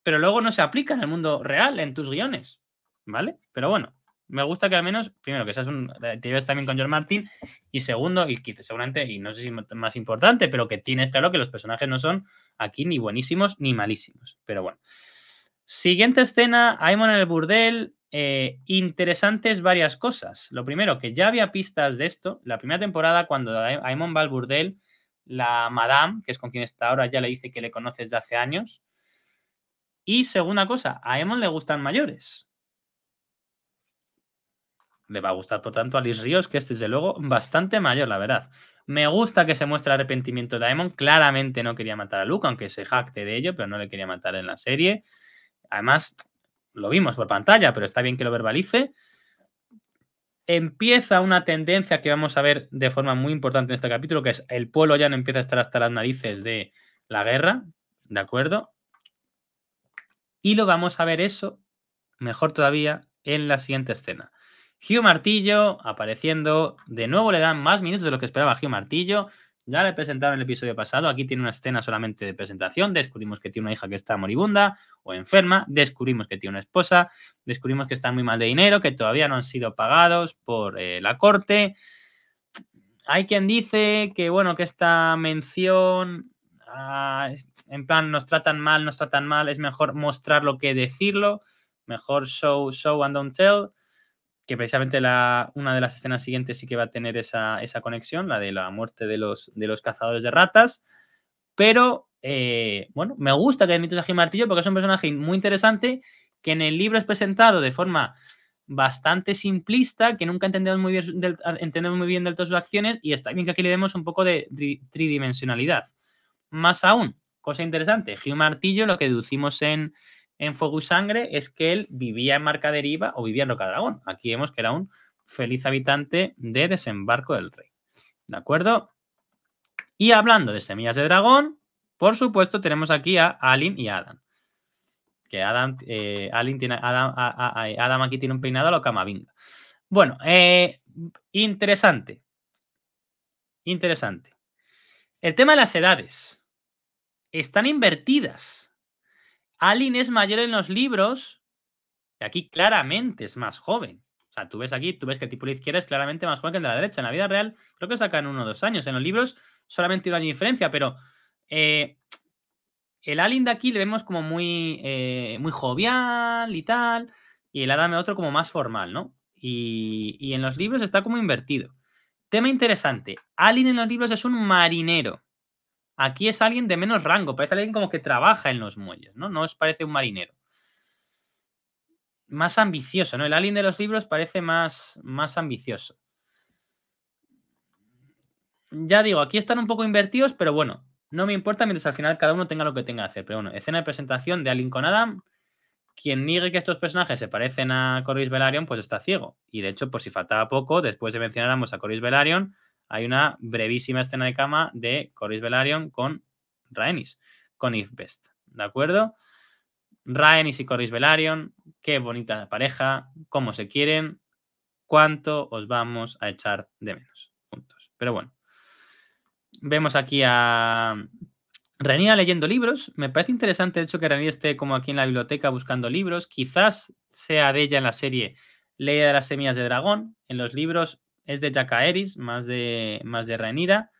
pero luego no se aplica en el mundo real, en tus guiones. ¿Vale? Pero bueno, me gusta que al menos, primero, que seas un, te lleves también con John Martin, y segundo, y quizás seguramente, y no sé si más importante, pero que tienes claro que los personajes no son aquí ni buenísimos ni malísimos. Pero bueno. Siguiente escena, Aemon en el burdel. Eh, interesantes varias cosas. Lo primero, que ya había pistas de esto. La primera temporada, cuando Aemon va al burdel, la madame, que es con quien está ahora, ya le dice que le conoces de hace años. Y segunda cosa, a Aemon le gustan mayores. Le va a gustar, por tanto, a Liz Ríos, que es desde luego bastante mayor, la verdad. Me gusta que se muestre el arrepentimiento de Aemon. Claramente no quería matar a Luke, aunque se jacte de ello, pero no le quería matar en la serie además lo vimos por pantalla, pero está bien que lo verbalice, empieza una tendencia que vamos a ver de forma muy importante en este capítulo, que es el pueblo ya no empieza a estar hasta las narices de la guerra, ¿de acuerdo? Y lo vamos a ver eso, mejor todavía, en la siguiente escena. Gio Martillo apareciendo, de nuevo le dan más minutos de lo que esperaba Gio Martillo, ya le presentaron el episodio pasado. Aquí tiene una escena solamente de presentación. Descubrimos que tiene una hija que está moribunda o enferma. Descubrimos que tiene una esposa. Descubrimos que están muy mal de dinero, que todavía no han sido pagados por eh, la corte. Hay quien dice que, bueno, que esta mención, ah, en plan, nos tratan mal, nos tratan mal, es mejor mostrarlo que decirlo. Mejor show, show and don't tell que precisamente la, una de las escenas siguientes sí que va a tener esa, conexión, la de la muerte de los, de los cazadores de ratas, pero eh, bueno, me gusta que admitas a Gil Martillo porque es un personaje muy interesante que en el libro es presentado de forma bastante simplista, que nunca entendemos muy bien del, entendemos muy bien todo sus acciones y está bien que aquí le demos un poco de tridimensionalidad. Más aún, cosa interesante, Gil Martillo, lo que deducimos en, en Fuego y Sangre es que él vivía en Marca Deriva o vivía en dragón Aquí vemos que era un feliz habitante de Desembarco del Rey. ¿De acuerdo? Y hablando de semillas de dragón, por supuesto, tenemos aquí a Alin y Adam. Que Adam, eh, tiene, Adam, aquí tiene un peinado a lo camavinga. Bueno, eh, interesante. Interesante. El tema de las edades. Están invertidas. Alin es mayor en los libros y aquí claramente es más joven. O sea, tú ves aquí, tú ves que el tipo de izquierda es claramente más joven que el de la derecha. En la vida real creo que sacan uno o dos años. En los libros solamente una diferencia, pero eh, el Alin de aquí le vemos como muy, eh, muy jovial y tal, y el Adam otro como más formal, ¿no? Y, y en los libros está como invertido. Tema interesante. Alin en los libros es un marinero. Aquí es alguien de menos rango, parece alguien como que trabaja en los muelles, ¿no? No os parece un marinero. Más ambicioso, ¿no? El alien de los libros parece más, más ambicioso. Ya digo, aquí están un poco invertidos, pero bueno, no me importa mientras al final cada uno tenga lo que tenga que hacer. Pero bueno, escena de presentación de Alien con Adam. Quien niegue que estos personajes se parecen a Corris Velaryon, pues está ciego. Y de hecho, por si faltaba poco, después de mencionáramos a Corris Velaryon, hay una brevísima escena de cama de Coris Velaryon con Rhaenys, con Ifbest, ¿de acuerdo? Rhaenys y Coris Velaryon, qué bonita pareja, cómo se quieren, cuánto os vamos a echar de menos juntos. Pero bueno, vemos aquí a Renina leyendo libros. Me parece interesante el hecho que Renira esté como aquí en la biblioteca buscando libros. Quizás sea de ella en la serie Ley de las Semillas de Dragón. En los libros es de Jacaeris, más de, más de Rhaenyra.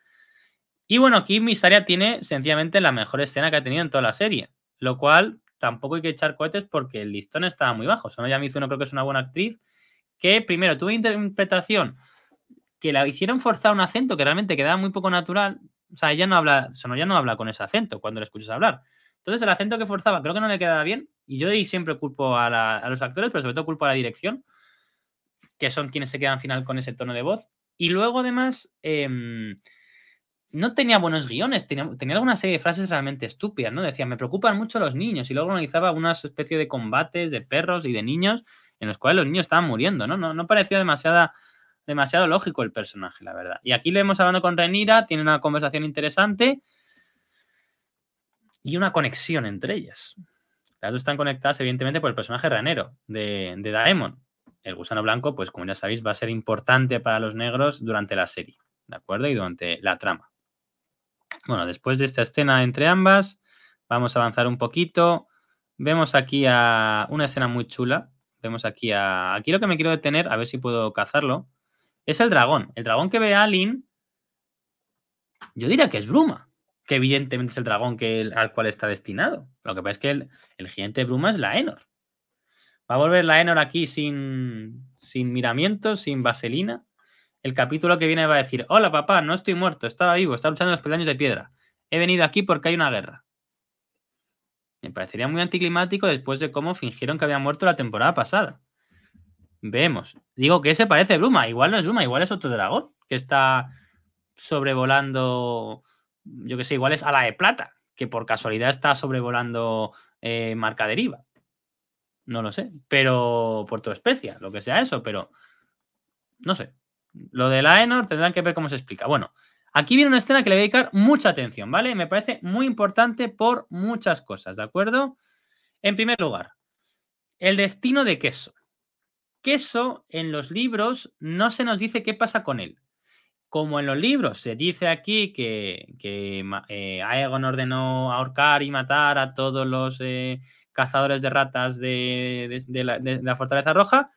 Y bueno, aquí Misaria tiene sencillamente la mejor escena que ha tenido en toda la serie, lo cual tampoco hay que echar cohetes porque el listón estaba muy bajo. Sonoya Mizuno creo que es una buena actriz, que primero tuve interpretación que la hicieron forzar un acento que realmente quedaba muy poco natural. O sea, ella no habla, Sonoya no habla con ese acento cuando le escuchas hablar. Entonces, el acento que forzaba creo que no le quedaba bien. Y yo siempre culpo a, a los actores, pero sobre todo culpo a la dirección, que son quienes se quedan final con ese tono de voz. Y luego, además, em, no tenía buenos guiones, tenía, tenía, alguna serie de frases realmente estúpidas, ¿no? Decía, me preocupan mucho los niños, y luego organizaba una especie de combates de perros y de niños en los cuales los niños estaban muriendo, ¿no? No, no parecía demasiado lógico el personaje, la verdad. Y aquí lo vemos hablando con Renira, tiene una conversación interesante y una conexión entre ellas. Las dos están conectadas, evidentemente, por el personaje ranero de, de Daemon el gusano blanco, pues como ya sabéis, va a ser importante para los negros durante la serie, ¿de acuerdo? Y durante la trama. Bueno, después de esta escena entre ambas, vamos a avanzar un poquito. Vemos aquí a una escena muy chula. Vemos aquí a... Aquí lo que me quiero detener, a ver si puedo cazarlo, es el dragón. El dragón que ve a Alin, yo diría que es Bruma, que evidentemente es el dragón que, al cual está destinado. Lo que pasa es que el, el gigante de Bruma es la Enor. Va a volver la Enor aquí sin, sin miramiento, sin vaselina. El capítulo que viene va a decir, hola papá, no estoy muerto, estaba vivo, estaba luchando los pedaños de piedra. He venido aquí porque hay una guerra. Me parecería muy anticlimático después de cómo fingieron que había muerto la temporada pasada. Vemos. Digo que ese parece Bruma. Igual no es Bruma, igual es otro dragón que está sobrevolando, yo que sé, igual es a la de plata, que por casualidad está sobrevolando eh, Marca Deriva no lo sé, pero por tu especia, lo que sea eso, pero no sé. Lo de la Enor tendrán que ver cómo se explica. Bueno, aquí viene una escena que le voy a dedicar mucha atención, ¿vale? Me parece muy importante por muchas cosas, ¿de acuerdo? En primer lugar, el destino de Queso. Queso en los libros no se nos dice qué pasa con él. Como en los libros se dice aquí que, que eh, Aegon ordenó ahorcar y matar a todos los eh, cazadores de ratas de, la, Fortaleza Roja.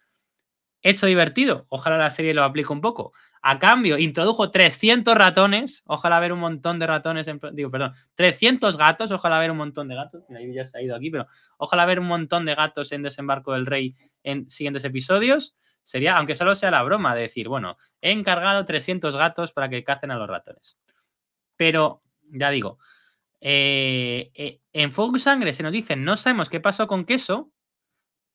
Hecho divertido, ojalá la serie lo aplique un poco. A cambio, introdujo 300 ratones, ojalá ver un montón de ratones, en, digo, perdón, 300 gatos, ojalá ver un montón de gatos, ya se ha ido aquí, pero ojalá ver un montón de gatos en Desembarco del Rey en siguientes episodios. Sería, aunque solo sea la broma, de decir, bueno, he encargado 300 gatos para que cacen a los ratones. Pero, ya digo, eh, eh, en Focus Sangre se nos dice, no sabemos qué pasó con Queso,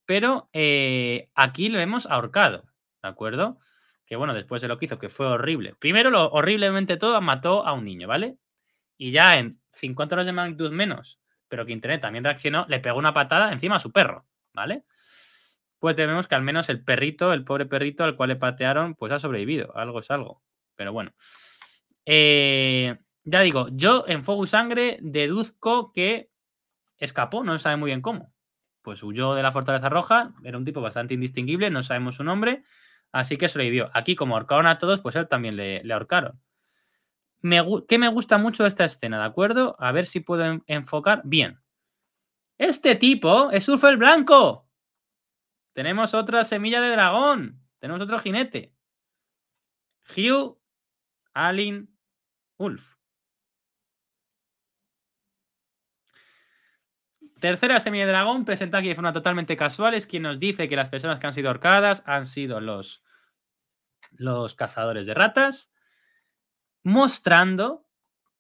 pero eh, aquí lo hemos ahorcado, ¿de acuerdo? Que bueno, después de lo que hizo, que fue horrible. Primero, lo horriblemente todo, mató a un niño, ¿vale? Y ya en 50 horas de magnitud menos, pero que Internet también reaccionó, le pegó una patada encima a su perro, ¿vale? Pues tenemos que al menos el perrito, el pobre perrito al cual le patearon, pues ha sobrevivido, algo es algo. Pero bueno. Eh, ya digo, yo en Fuego y Sangre deduzco que escapó, no sabe muy bien cómo. Pues huyó de la Fortaleza Roja, era un tipo bastante indistinguible, no sabemos su nombre, así que sobrevivió. Aquí, como ahorcaron a todos, pues él también le, ahorcaron. Me, ¿Qué me gusta mucho esta escena, de acuerdo? A ver si puedo enfocar bien. Este tipo es el Blanco. Tenemos otra semilla de dragón. Tenemos otro jinete. Hugh Alin Ulf. Tercera semi de dragón, presenta aquí de forma totalmente casual, es quien nos dice que las personas que han sido ahorcadas han sido los, los cazadores de ratas, mostrando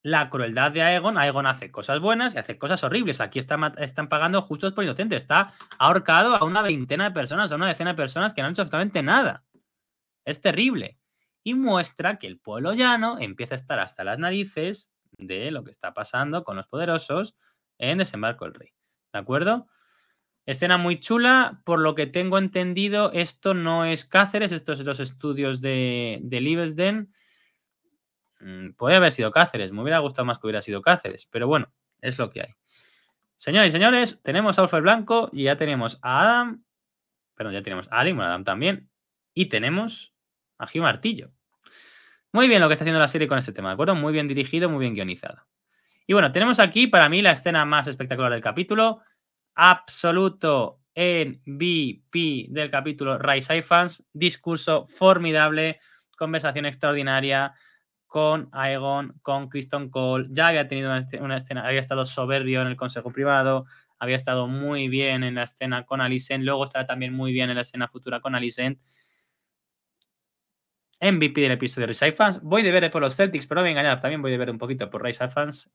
la crueldad de Aegon. Aegon hace cosas buenas y hace cosas horribles. Aquí están, están pagando justos por inocentes. Está ahorcado a una veintena de personas, a una decena de personas que no han hecho absolutamente nada. Es terrible. Y muestra que el pueblo llano empieza a estar hasta las narices de lo que está pasando con los poderosos en Desembarco del Rey. ¿de acuerdo? Escena muy chula, por lo que tengo entendido, esto no es Cáceres, estos son los estudios de, Liebesden, mm, Podría haber sido Cáceres, me hubiera gustado más que hubiera sido Cáceres, pero bueno, es lo que hay. Señores y señores, tenemos a Orfeo Blanco y ya tenemos a Adam, perdón, ya tenemos a Adam, Adam también, y tenemos a Jim Martillo. Muy bien lo que está haciendo la serie con este tema, ¿de acuerdo? Muy bien dirigido, muy bien guionizado. Y bueno, tenemos aquí para mí la escena más espectacular del capítulo. Absoluto MVP del capítulo Rise Fans. Discurso formidable, conversación extraordinaria con Aegon, con Kristen Cole. Ya había tenido una, escena, había estado soberbio en el consejo privado, había estado muy bien en la escena con Alicent, luego estará también muy bien en la escena futura con Alicent. MVP del episodio de Rise Fans. Voy de ver por los Celtics, pero no a engañar, también voy de ver un poquito por Rise Fans.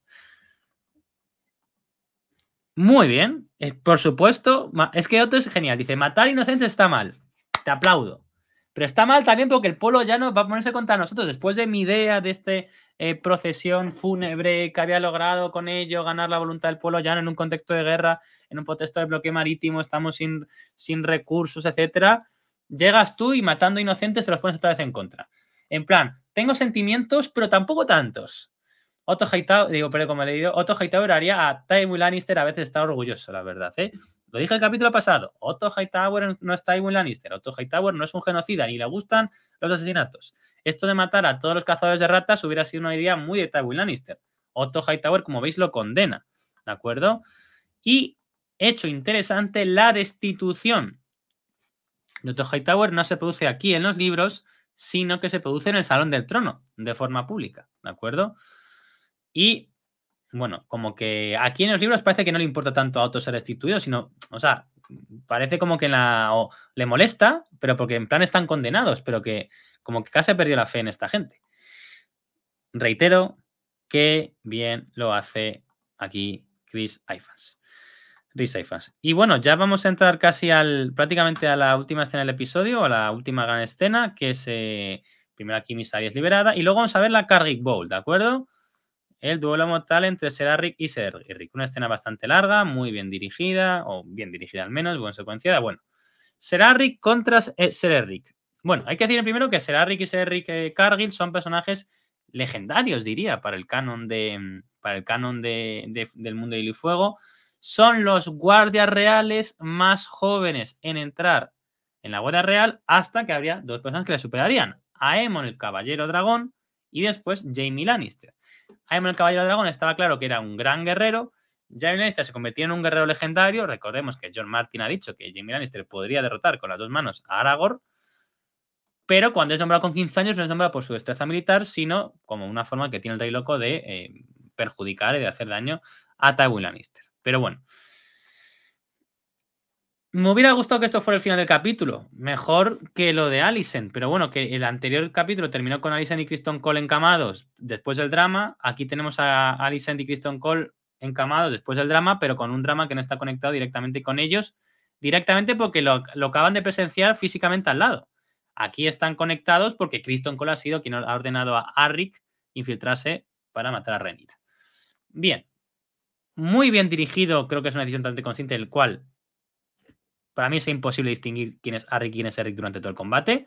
Muy bien, por supuesto. Es que otro es genial. Dice, matar inocentes está mal. Te aplaudo. Pero está mal también porque el pueblo ya no va a ponerse contra nosotros. Después de mi idea de esta eh, procesión fúnebre que había logrado con ello ganar la voluntad del pueblo ya en un contexto de guerra, en un contexto de bloqueo marítimo, estamos sin, sin recursos, etcétera. Llegas tú y matando inocentes se los pones otra vez en contra. En plan, tengo sentimientos, pero tampoco tantos. Otto Hightower, digo, pero como le leído, Otto Hightower haría a Tywin Lannister a veces está orgulloso, la verdad, ¿eh? Lo dije el capítulo pasado, Otto Hightower no es Tywin Lannister, Otto Hightower no es un genocida, ni le gustan los asesinatos. Esto de matar a todos los cazadores de ratas hubiera sido una idea muy de Tywin Lannister. Otto Hightower, como veis, lo condena, ¿de acuerdo? Y, hecho interesante, la destitución Dr. Hightower no se produce aquí en los libros, sino que se produce en el Salón del Trono, de forma pública, ¿de acuerdo? Y, bueno, como que aquí en los libros parece que no le importa tanto a Otto ser destituido, sino, o sea, parece como que la, le molesta, pero porque en plan están condenados, pero que como que casi ha perdido la fe en esta gente. Reitero, que bien lo hace aquí Chris Ifans. Risa y bueno, ya vamos a entrar casi al prácticamente a la última escena del episodio, a la última gran escena, que es eh, primero aquí Misari es liberada y luego vamos a ver la Carrick Bowl, ¿de acuerdo? El duelo mortal entre Seraric y Serric. Una escena bastante larga, muy bien dirigida, o bien dirigida al menos, buen secuenciada. Bueno, Seraric contra eh, Sereric. Bueno, hay que decir primero que Seraric y Serric eh, Cargill son personajes legendarios, diría, para el canon, de, para el canon de, del mundo de Hilo y Fuego son los guardias reales más jóvenes en entrar en la Guardia Real hasta que habría dos personas que le superarían. Aemon el Caballero Dragón y después Jamie Lannister. Aemon el Caballero Dragón estaba claro que era un gran guerrero. Jamie Lannister se convirtió en un guerrero legendario. Recordemos que John Martin ha dicho que Jamie Lannister podría derrotar con las dos manos a Aragorn. Pero cuando es nombrado con 15 años no es nombrado por su destreza militar, sino como una forma que tiene el Rey Loco de eh, perjudicar y de hacer daño a Tywin Lannister. Pero bueno. Me hubiera gustado que esto fuera el final del capítulo. Mejor que lo de Alison. Pero bueno, que el anterior capítulo terminó con Alison y Kristen Cole encamados después del drama. Aquí tenemos a Alison y Kristen Cole encamados después del drama, pero con un drama que no está conectado directamente con ellos. Directamente porque lo, acaban de presenciar físicamente al lado. Aquí están conectados porque Kristen Cole ha sido quien ha ordenado a Arrick infiltrarse para matar a Renita. Bien, muy bien dirigido, creo que es una decisión tan consciente, el cual para mí es imposible distinguir quién es Arry y quién es Eric durante todo el combate.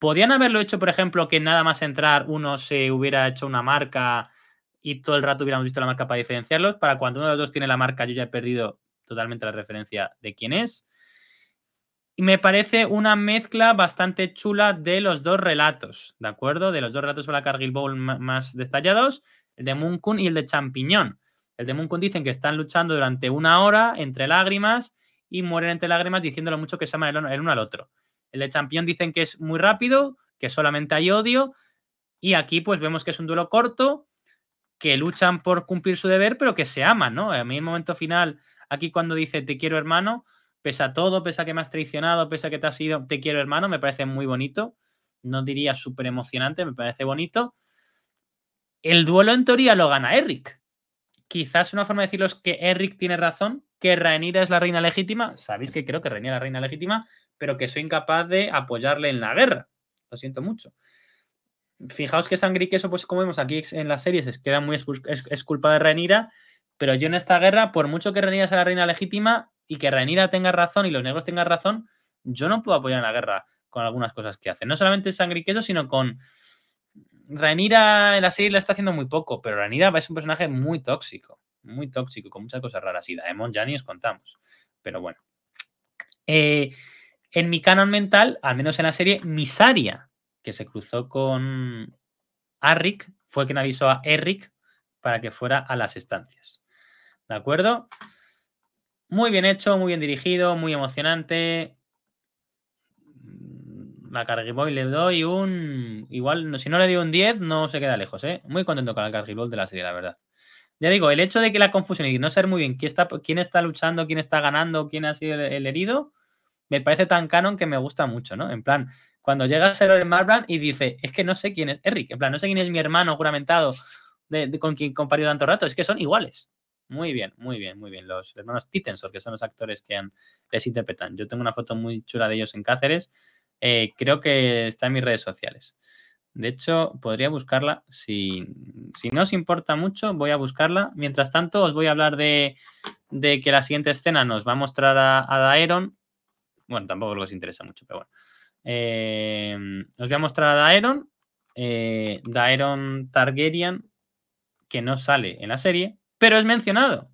Podían haberlo hecho, por ejemplo, que nada más entrar uno se hubiera hecho una marca y todo el rato hubiéramos visto la marca para diferenciarlos. Para cuando uno de los dos tiene la marca, yo ya he perdido totalmente la referencia de quién es. Y me parece una mezcla bastante chula de los dos relatos, ¿de acuerdo? De los dos relatos sobre la Cargill Bowl más detallados, el de Munkun y el de Champiñón. El de Kun dicen que están luchando durante una hora entre lágrimas y mueren entre lágrimas diciendo mucho que se aman el uno al otro. El de Champion dicen que es muy rápido, que solamente hay odio. Y aquí pues vemos que es un duelo corto, que luchan por cumplir su deber, pero que se aman, ¿no? A mí el momento final, aquí cuando dice te quiero hermano, pesa todo, pesa que me has traicionado, pesa que te has ido, te quiero hermano, me parece muy bonito. No diría súper emocionante, me parece bonito. El duelo en teoría lo gana Eric, quizás una forma de deciros que Eric tiene razón, que Rhaenyra es la reina legítima. Sabéis que creo que Rhaenyra es la reina legítima, pero que soy incapaz de apoyarle en la guerra. Lo siento mucho. Fijaos que sangre y queso, pues como vemos aquí en las series, es, muy culpa de Rhaenyra, pero yo en esta guerra, por mucho que Rhaenyra sea la reina legítima y que Rhaenyra tenga razón y los negros tengan razón, yo no puedo apoyar en la guerra con algunas cosas que hacen. No solamente sangre y queso, sino con Rhaenyra en la serie la está haciendo muy poco, pero Rhaenyra es un personaje muy tóxico, muy tóxico, con muchas cosas raras. Y Daemon ya ni os contamos, pero bueno. Eh, en mi canon mental, al menos en la serie, Misaria, que se cruzó con Arric, fue quien avisó a Eric para que fuera a las estancias. ¿De acuerdo? Muy bien hecho, muy bien dirigido, muy emocionante. La Cargiboy le doy un. Igual, si no le doy un 10, no se queda lejos, ¿eh? Muy contento con la Cargiboy de la serie, la verdad. Ya digo, el hecho de que la confusión y no ser muy bien quién está, quién está luchando, quién está ganando, quién ha sido el, herido, me parece tan canon que me gusta mucho, ¿no? En plan, cuando llega a ser el Marbrand y dice, es que no sé quién es Eric, en plan, no sé quién es mi hermano juramentado con quien compartió tanto rato, es que son iguales. Muy bien, muy bien, muy bien. Los hermanos Titensor, que son los actores que han, les interpretan. Yo tengo una foto muy chula de ellos en Cáceres, eh, creo que está en mis redes sociales. De hecho, podría buscarla. Si, no os importa mucho, voy a buscarla. Mientras tanto, os voy a hablar de, que la siguiente escena nos va a mostrar a, Daeron. Bueno, tampoco os interesa mucho, pero bueno. Eh, os voy a mostrar a Daeron. Eh, Daeron Targaryen, que no sale en la serie, pero es mencionado.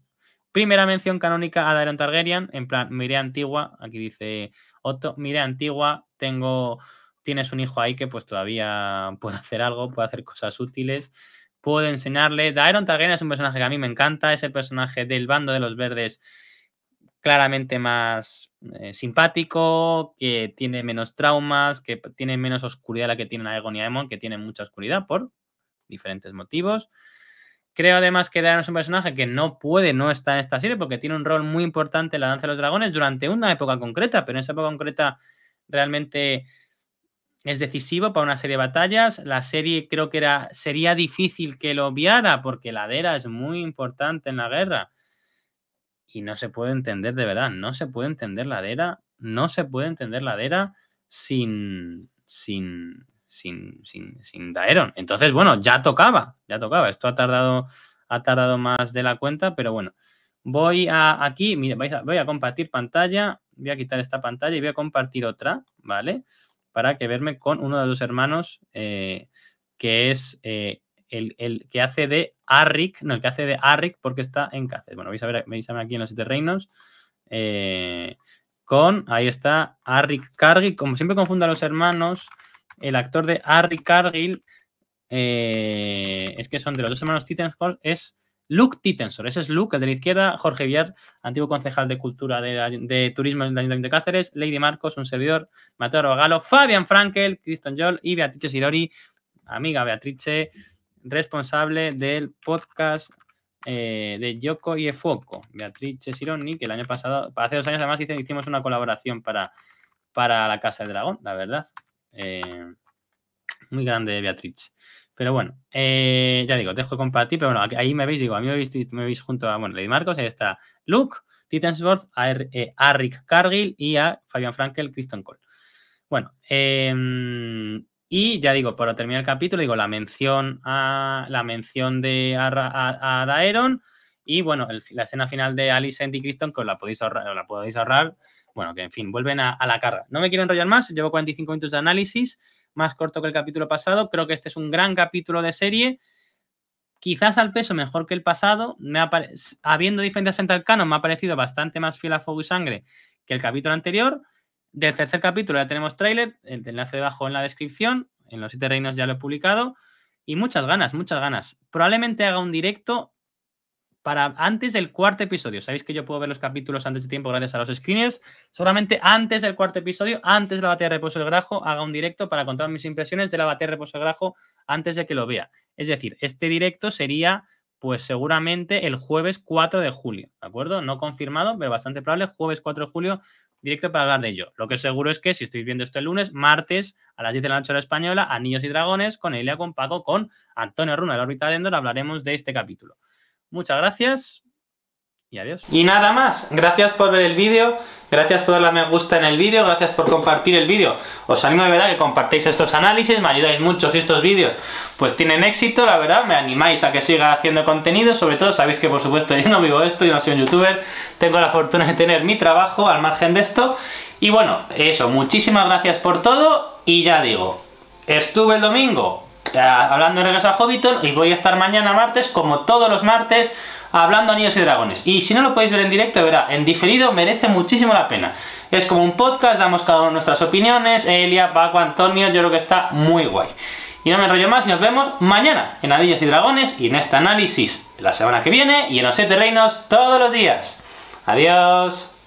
Primera mención canónica a Daeron Targaryen, en plan, miré antigua, aquí dice Otto, miré antigua, tengo, tienes un hijo ahí que pues todavía puede hacer algo, puede hacer cosas útiles, puede enseñarle. Daeron Targaryen es un personaje que a mí me encanta, es el personaje del bando de los verdes claramente más eh, simpático, que tiene menos traumas, que tiene menos oscuridad la que tiene Aegon y Aemon, que tiene mucha oscuridad por diferentes motivos. Creo además que Daeron es un personaje que no puede no está en esta serie porque tiene un rol muy importante en la Danza de los Dragones durante una época concreta, pero en esa época concreta realmente es decisivo para una serie de batallas. La serie creo que era, sería difícil que lo obviara porque la es muy importante en la guerra. Y no se puede entender, de verdad, no se puede entender la Dera, no se puede entender la sin, sin, sin, sin, Daeron. Entonces, bueno, ya tocaba, ya tocaba. Esto ha tardado, ha tardado más de la cuenta, pero bueno. Voy a, aquí, voy a compartir pantalla voy a quitar esta pantalla y voy a compartir otra, ¿vale? Para que verme con uno de los hermanos eh, que es eh, el, que hace de Arric, no, el que hace de Arric porque está en Cáceres. Bueno, vais a ver, a aquí en los siete reinos. Eh, con, ahí está, Arric Cargill. Como siempre confundo a los hermanos, el actor de Arric Cargill, es que son de los dos hermanos Titans, es Luke Titensor, ese es Luke, el de la izquierda, Jorge Villar, antiguo concejal de Cultura de, de Turismo del Ayuntamiento de Cáceres, Lady Marcos, un servidor, Mateo Rogalo, Fabian Frankel, Kristen Joll y Beatrice Sironi, amiga Beatrice, responsable del podcast eh, de Yoko y Efuoco, Beatrice Sironi, que el año pasado, hace dos años además hicimos una colaboración para, para la Casa del Dragón, la verdad. Eh, muy grande Beatrice. Pero bueno, eh, ya digo, dejo compartir, pero bueno, ahí me veis, digo, a mí me veis, junto a, bueno, Lady Marcos, ahí está Luke, Titansworth, eh, a, Rick Cargill y a Fabian Frankel, Kristen Cole. Bueno, em, y ya digo, para terminar el capítulo, digo, la mención a la mención de a, Daeron y bueno, la escena final de Alice y Kristen, que la podéis ahorrar, la podéis ahorrar. Bueno, que en fin, vuelven a, a la carga. No me quiero enrollar más, llevo 45 minutos de análisis más corto que el capítulo pasado. Creo que este es un gran capítulo de serie. Quizás al peso mejor que el pasado. Habiendo diferentes entre el canon, me ha parecido bastante más fiel a Fuego y Sangre que el capítulo anterior. Del tercer capítulo ya tenemos tráiler, el enlace debajo en la descripción. En los siete reinos ya lo he publicado. Y muchas ganas, muchas ganas. Probablemente haga un directo para antes del cuarto episodio. Sabéis que yo puedo ver los capítulos antes de tiempo gracias a los screeners. Solamente antes del cuarto episodio, antes de la batalla de reposo del grajo, haga un directo para contar mis impresiones de la batalla de reposo del grajo antes de que lo vea. Es decir, este directo sería pues seguramente el jueves 4 de julio, ¿de acuerdo? No confirmado, pero bastante probable, jueves 4 de julio, directo para hablar de ello. Lo que seguro es que si estoy viendo esto el lunes, martes a las 10 de la noche la española, Anillos y Dragones, con Elia, con Paco, con Antonio Runa, de la órbita de Endor, hablaremos de este capítulo. Muchas gracias y adiós. Y nada más, gracias por ver el vídeo, gracias por darle a me gusta en el vídeo, gracias por compartir el vídeo. Os animo de verdad que compartéis estos análisis, me ayudáis mucho si estos vídeos pues tienen éxito, la verdad, me animáis a que siga haciendo contenido, sobre todo sabéis que por supuesto yo no vivo esto, yo no soy un youtuber, tengo la fortuna de tener mi trabajo al margen de esto. Y bueno, eso, muchísimas gracias por todo y ya digo, estuve el domingo hablando de regreso a Hobbiton y voy a estar mañana martes, como todos los martes, hablando Anillos y Dragones. Y si no lo podéis ver en directo, verá, en diferido merece muchísimo la pena. Es como un podcast, damos cada uno nuestras opiniones, Elia, Paco, Antonio, yo creo que está muy guay. Y no me enrollo más y nos vemos mañana en Anillos y Dragones y en este análisis la semana que viene y en los 7 Reinos todos los días. Adiós.